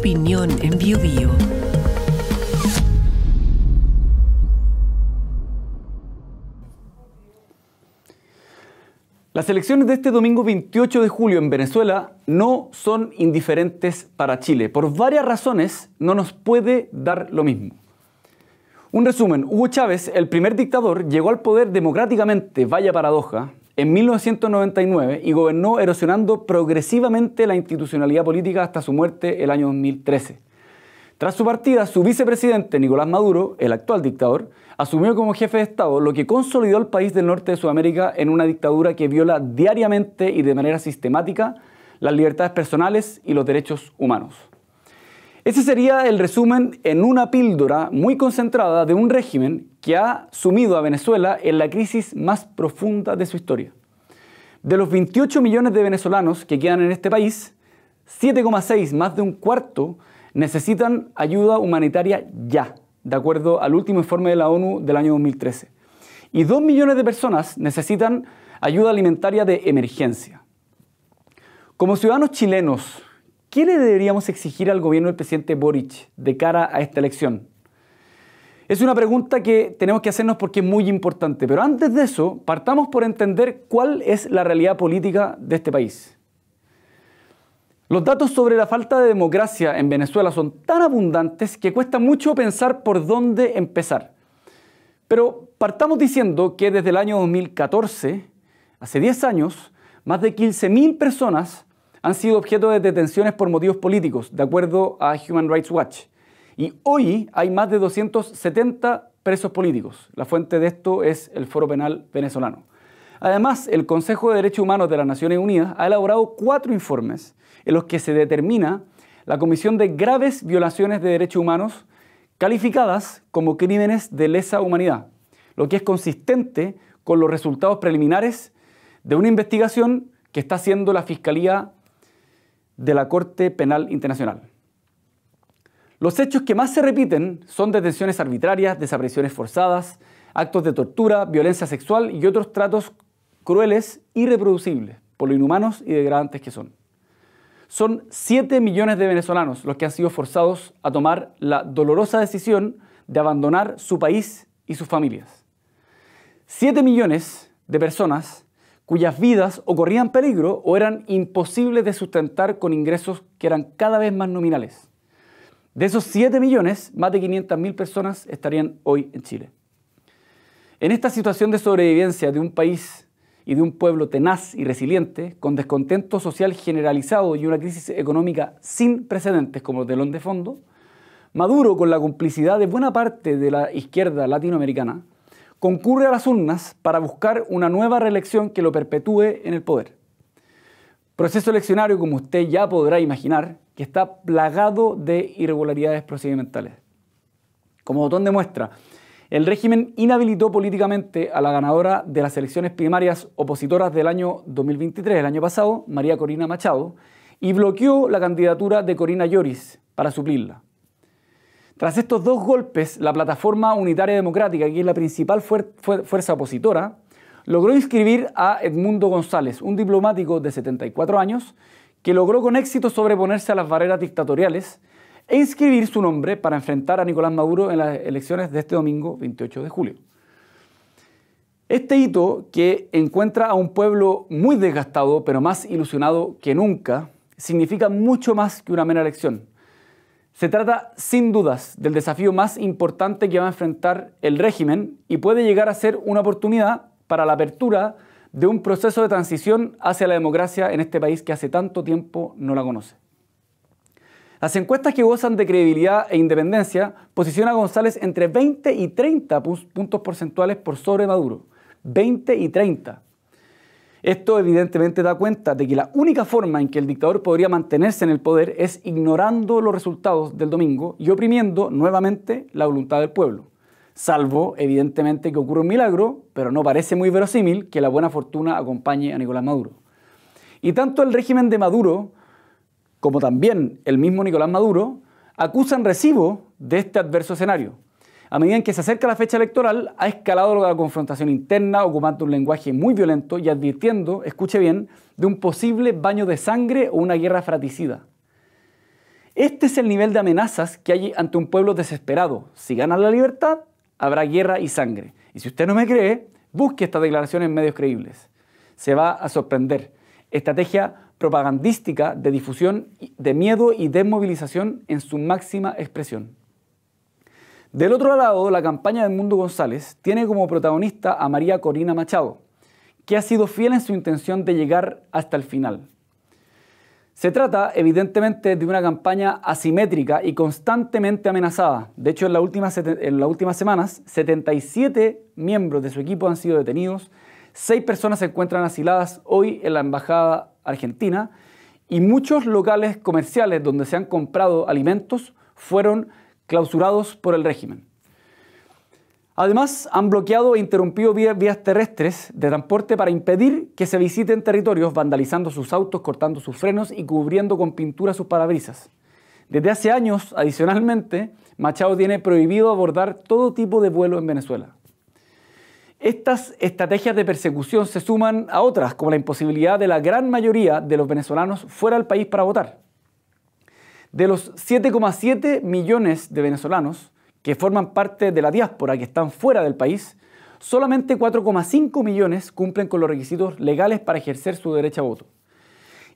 opinión en BioBio. Las elecciones de este domingo 28 de julio en Venezuela no son indiferentes para Chile. Por varias razones no nos puede dar lo mismo. Un resumen, Hugo Chávez, el primer dictador, llegó al poder democráticamente, vaya paradoja, en 1999 y gobernó erosionando progresivamente la institucionalidad política hasta su muerte el año 2013. Tras su partida, su vicepresidente Nicolás Maduro, el actual dictador, asumió como jefe de Estado, lo que consolidó al país del norte de Sudamérica en una dictadura que viola diariamente y de manera sistemática las libertades personales y los derechos humanos. Ese sería el resumen en una píldora muy concentrada de un régimen que ha sumido a Venezuela en la crisis más profunda de su historia. De los 28 millones de venezolanos que quedan en este país, 7,6, más de un cuarto, necesitan ayuda humanitaria ya, de acuerdo al último informe de la ONU del año 2013. Y 2 millones de personas necesitan ayuda alimentaria de emergencia. Como ciudadanos chilenos ¿Qué le deberíamos exigir al gobierno del presidente Boric de cara a esta elección? Es una pregunta que tenemos que hacernos porque es muy importante, pero antes de eso, partamos por entender cuál es la realidad política de este país. Los datos sobre la falta de democracia en Venezuela son tan abundantes que cuesta mucho pensar por dónde empezar. Pero partamos diciendo que desde el año 2014, hace 10 años, más de 15.000 personas han sido objeto de detenciones por motivos políticos, de acuerdo a Human Rights Watch. Y hoy hay más de 270 presos políticos. La fuente de esto es el Foro Penal venezolano. Además, el Consejo de Derechos Humanos de las Naciones Unidas ha elaborado cuatro informes en los que se determina la comisión de graves violaciones de derechos humanos calificadas como crímenes de lesa humanidad, lo que es consistente con los resultados preliminares de una investigación que está haciendo la Fiscalía de la Corte Penal Internacional. Los hechos que más se repiten son detenciones arbitrarias, desapariciones forzadas, actos de tortura, violencia sexual y otros tratos crueles y reproducibles por lo inhumanos y degradantes que son. Son 7 millones de venezolanos los que han sido forzados a tomar la dolorosa decisión de abandonar su país y sus familias. 7 millones de personas cuyas vidas o corrían peligro o eran imposibles de sustentar con ingresos que eran cada vez más nominales. De esos 7 millones, más de 500.000 personas estarían hoy en Chile. En esta situación de sobrevivencia de un país y de un pueblo tenaz y resiliente, con descontento social generalizado y una crisis económica sin precedentes como telón de fondo, Maduro, con la complicidad de buena parte de la izquierda latinoamericana, concurre a las urnas para buscar una nueva reelección que lo perpetúe en el poder. Proceso eleccionario, como usted ya podrá imaginar, que está plagado de irregularidades procedimentales. Como Botón demuestra, el régimen inhabilitó políticamente a la ganadora de las elecciones primarias opositoras del año 2023, el año pasado, María Corina Machado, y bloqueó la candidatura de Corina Lloris para suplirla. Tras estos dos golpes, la plataforma unitaria democrática, que es la principal fuerza opositora, logró inscribir a Edmundo González, un diplomático de 74 años, que logró con éxito sobreponerse a las barreras dictatoriales e inscribir su nombre para enfrentar a Nicolás Maduro en las elecciones de este domingo 28 de julio. Este hito, que encuentra a un pueblo muy desgastado, pero más ilusionado que nunca, significa mucho más que una mera elección. Se trata sin dudas del desafío más importante que va a enfrentar el régimen y puede llegar a ser una oportunidad para la apertura de un proceso de transición hacia la democracia en este país que hace tanto tiempo no la conoce. Las encuestas que gozan de credibilidad e independencia posicionan a González entre 20 y 30 puntos porcentuales por sobre Maduro. 20 y 30. Esto evidentemente da cuenta de que la única forma en que el dictador podría mantenerse en el poder es ignorando los resultados del domingo y oprimiendo nuevamente la voluntad del pueblo. Salvo, evidentemente, que ocurra un milagro, pero no parece muy verosímil que la buena fortuna acompañe a Nicolás Maduro. Y tanto el régimen de Maduro como también el mismo Nicolás Maduro acusan recibo de este adverso escenario a medida que se acerca la fecha electoral, ha escalado la confrontación interna, ocupando un lenguaje muy violento y advirtiendo, escuche bien, de un posible baño de sangre o una guerra fratricida. Este es el nivel de amenazas que hay ante un pueblo desesperado. Si gana la libertad, habrá guerra y sangre. Y si usted no me cree, busque estas declaraciones en medios creíbles. Se va a sorprender. Estrategia propagandística de difusión de miedo y desmovilización en su máxima expresión. Del otro lado, la campaña del Mundo González tiene como protagonista a María Corina Machado, que ha sido fiel en su intención de llegar hasta el final. Se trata, evidentemente, de una campaña asimétrica y constantemente amenazada. De hecho, en, las últimas semanas, 77 miembros de su equipo han sido detenidos, seis personas se encuentran asiladas hoy en la Embajada Argentina y muchos locales comerciales donde se han comprado alimentos fueron clausurados por el régimen. Además, han bloqueado e interrumpido vías terrestres de transporte para impedir que se visiten territorios, vandalizando sus autos, cortando sus frenos y cubriendo con pintura sus parabrisas. Desde hace años, adicionalmente, Machado tiene prohibido abordar todo tipo de vuelo en Venezuela. Estas estrategias de persecución se suman a otras, como la imposibilidad de la gran mayoría de los venezolanos fuera del país para votar. De los 7,7 millones de venezolanos que forman parte de la diáspora, que están fuera del país, solamente 4,5 millones cumplen con los requisitos legales para ejercer su derecho a voto.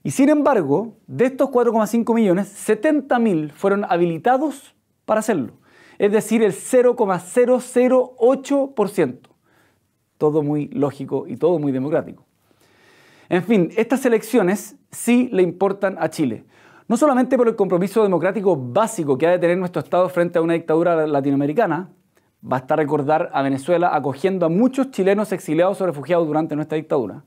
Y sin embargo, de estos 4,5 millones, 70.000 fueron habilitados para hacerlo, es decir, el 0,008%. Todo muy lógico y todo muy democrático. En fin, estas elecciones sí le importan a Chile no solamente por el compromiso democrático básico que ha de tener nuestro Estado frente a una dictadura latinoamericana, basta recordar a Venezuela acogiendo a muchos chilenos exiliados o refugiados durante nuestra dictadura,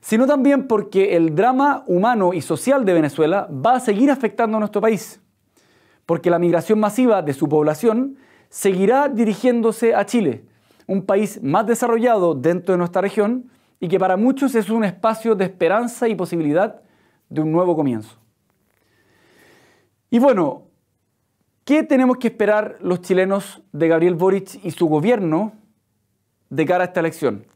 sino también porque el drama humano y social de Venezuela va a seguir afectando a nuestro país, porque la migración masiva de su población seguirá dirigiéndose a Chile, un país más desarrollado dentro de nuestra región y que para muchos es un espacio de esperanza y posibilidad de un nuevo comienzo. Y bueno, ¿qué tenemos que esperar los chilenos de Gabriel Boric y su gobierno de cara a esta elección?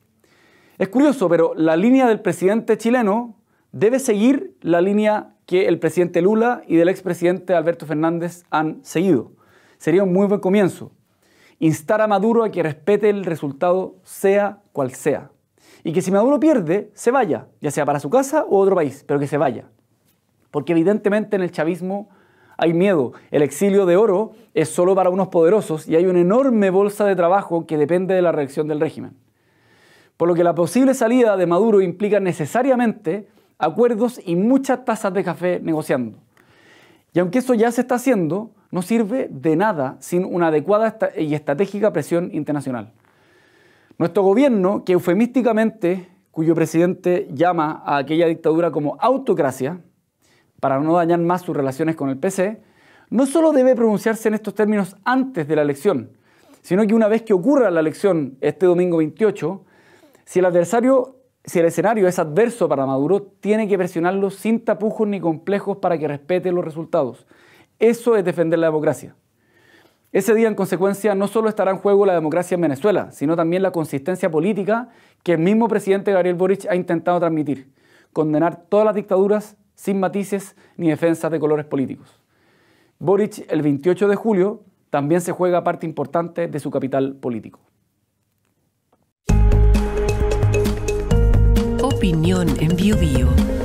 Es curioso, pero la línea del presidente chileno debe seguir la línea que el presidente Lula y del expresidente Alberto Fernández han seguido. Sería un muy buen comienzo. Instar a Maduro a que respete el resultado sea cual sea. Y que si Maduro pierde, se vaya, ya sea para su casa o otro país, pero que se vaya. Porque evidentemente en el chavismo hay miedo. El exilio de oro es solo para unos poderosos y hay una enorme bolsa de trabajo que depende de la reacción del régimen. Por lo que la posible salida de Maduro implica necesariamente acuerdos y muchas tazas de café negociando. Y aunque eso ya se está haciendo, no sirve de nada sin una adecuada y estratégica presión internacional. Nuestro gobierno, que eufemísticamente, cuyo presidente llama a aquella dictadura como autocracia, para no dañar más sus relaciones con el PC, no solo debe pronunciarse en estos términos antes de la elección, sino que una vez que ocurra la elección este domingo 28, si el adversario, si el escenario es adverso para Maduro, tiene que presionarlo sin tapujos ni complejos para que respete los resultados. Eso es defender la democracia. Ese día, en consecuencia, no solo estará en juego la democracia en Venezuela, sino también la consistencia política que el mismo presidente Gabriel Boric ha intentado transmitir, condenar todas las dictaduras sin matices ni defensas de colores políticos. Boric, el 28 de julio, también se juega parte importante de su capital político. Opinión en